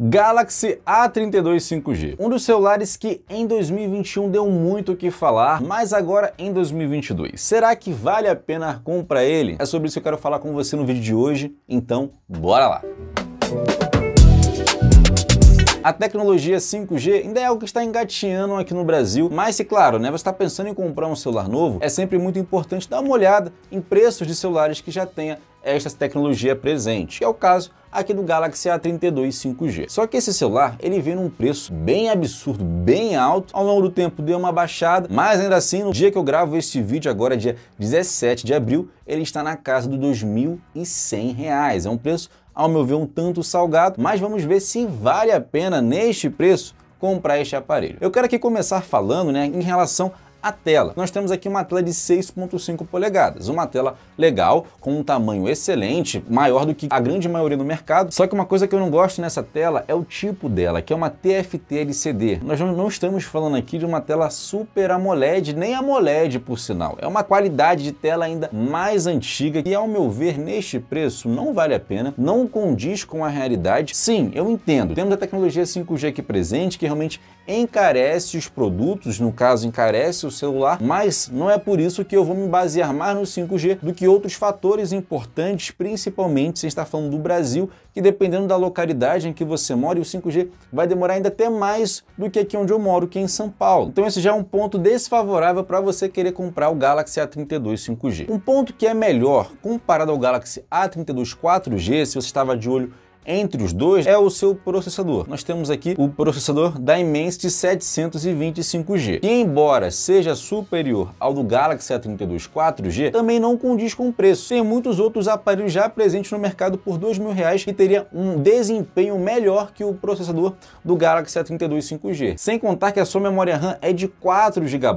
Galaxy A32 5G, um dos celulares que em 2021 deu muito o que falar, mas agora em 2022. Será que vale a pena comprar ele? É sobre isso que eu quero falar com você no vídeo de hoje, então bora lá! a tecnologia 5G ainda é algo que está engatinhando aqui no Brasil, mas se claro, né, você está pensando em comprar um celular novo, é sempre muito importante dar uma olhada em preços de celulares que já tenha esta tecnologia presente, que é o caso aqui do Galaxy A32 5G. Só que esse celular, ele vem num preço bem absurdo, bem alto, ao longo do tempo deu uma baixada, mas ainda assim, no dia que eu gravo este vídeo, agora dia 17 de abril, ele está na casa dos R$ 2.100, é um preço ao meu ver um tanto salgado, mas vamos ver se vale a pena neste preço comprar este aparelho. Eu quero aqui começar falando né, em relação a tela. Nós temos aqui uma tela de 6.5 polegadas, uma tela legal, com um tamanho excelente, maior do que a grande maioria no mercado. Só que uma coisa que eu não gosto nessa tela é o tipo dela, que é uma TFT LCD. Nós não estamos falando aqui de uma tela Super AMOLED, nem AMOLED por sinal. É uma qualidade de tela ainda mais antiga que ao meu ver neste preço não vale a pena, não condiz com a realidade. Sim, eu entendo, temos a tecnologia 5G aqui presente que realmente encarece os produtos, no caso encarece seu celular, mas não é por isso que eu vou me basear mais no 5G do que outros fatores importantes, principalmente se está falando do Brasil, que dependendo da localidade em que você mora, o 5G vai demorar ainda até mais do que aqui onde eu moro, que é em São Paulo. Então esse já é um ponto desfavorável para você querer comprar o Galaxy A32 5G. Um ponto que é melhor comparado ao Galaxy A32 4G, se você estava de olho entre os dois é o seu processador. Nós temos aqui o processador da Dimensity 725G, que embora seja superior ao do Galaxy A32 4G, também não condiz com o preço. Tem muitos outros aparelhos já presentes no mercado por R$ reais que teria um desempenho melhor que o processador do Galaxy A32 5G. Sem contar que a sua memória RAM é de 4 GB.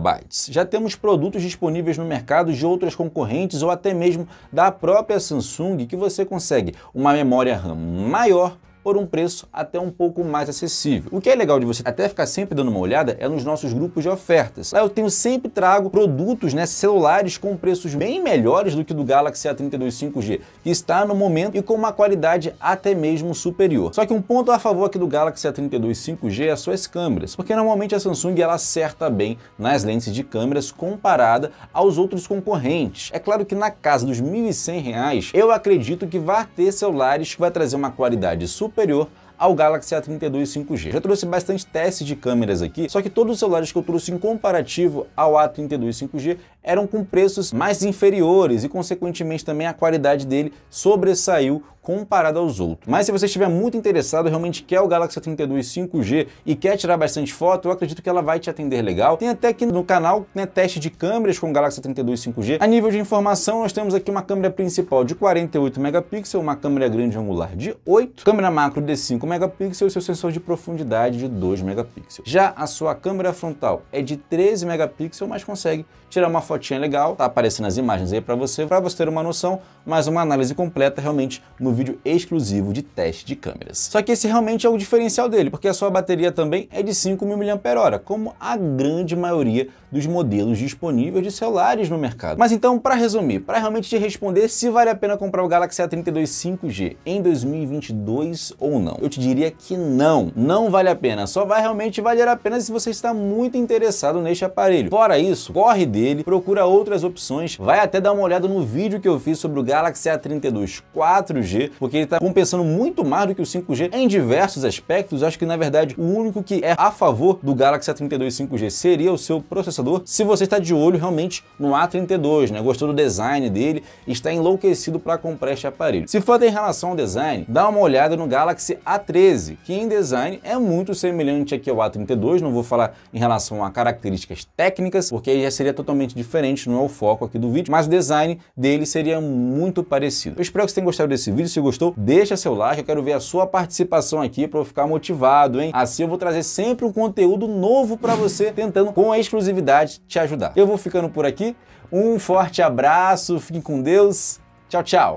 Já temos produtos disponíveis no mercado de outras concorrentes ou até mesmo da própria Samsung que você consegue uma memória RAM mais maior por um preço até um pouco mais acessível. O que é legal de você até ficar sempre dando uma olhada é nos nossos grupos de ofertas. Lá eu tenho sempre trago produtos, né, celulares com preços bem melhores do que do Galaxy A32 5G, que está no momento e com uma qualidade até mesmo superior. Só que um ponto a favor aqui do Galaxy A32 5G é as suas câmeras, porque normalmente a Samsung ela acerta bem nas lentes de câmeras comparada aos outros concorrentes. É claro que na casa dos R$ 1.100, eu acredito que vai ter celulares que vai trazer uma qualidade superior superior ao Galaxy A32 5G. Já trouxe bastante testes de câmeras aqui, só que todos os celulares que eu trouxe em comparativo ao A32 5G eram com preços mais inferiores e consequentemente também a qualidade dele sobressaiu comparado aos outros. Mas se você estiver muito interessado, realmente quer o Galaxy 32 5G e quer tirar bastante foto, eu acredito que ela vai te atender legal. Tem até aqui no canal né, teste de câmeras com o Galaxy 32 5G. A nível de informação, nós temos aqui uma câmera principal de 48 megapixels, uma câmera grande angular de 8, câmera macro de 5 megapixels e seu sensor de profundidade de 2 megapixels. Já a sua câmera frontal é de 13 megapixels, mas consegue tirar uma fotinha legal, tá aparecendo as imagens aí para você, para você ter uma noção, mas uma análise completa realmente no um vídeo exclusivo de teste de câmeras. Só que esse realmente é o diferencial dele, porque a sua bateria também é de 5.000 mAh, como a grande maioria dos modelos disponíveis de celulares no mercado. Mas então, para resumir, para realmente te responder se vale a pena comprar o Galaxy A32 5G em 2022 ou não, eu te diria que não, não vale a pena, só vai realmente valer a pena se você está muito interessado neste aparelho. Fora isso, corre dele, procura outras opções, vai até dar uma olhada no vídeo que eu fiz sobre o Galaxy A32 4G porque ele está compensando muito mais do que o 5G em diversos aspectos. Acho que na verdade o único que é a favor do Galaxy A32 5G seria o seu processador, se você está de olho realmente no A32, né? Gostou do design dele, está enlouquecido para comprar este aparelho. Se for em relação ao design, dá uma olhada no Galaxy A13, que em design é muito semelhante aqui ao A32, não vou falar em relação a características técnicas, porque aí já seria totalmente diferente, não é o foco aqui do vídeo, mas o design dele seria muito parecido. Eu espero que você tenham gostado desse vídeo, se gostou, deixa seu like, eu quero ver a sua participação aqui para eu ficar motivado, hein? Assim eu vou trazer sempre um conteúdo novo para você, tentando com exclusividade te ajudar. Eu vou ficando por aqui. Um forte abraço, fiquem com Deus. Tchau, tchau.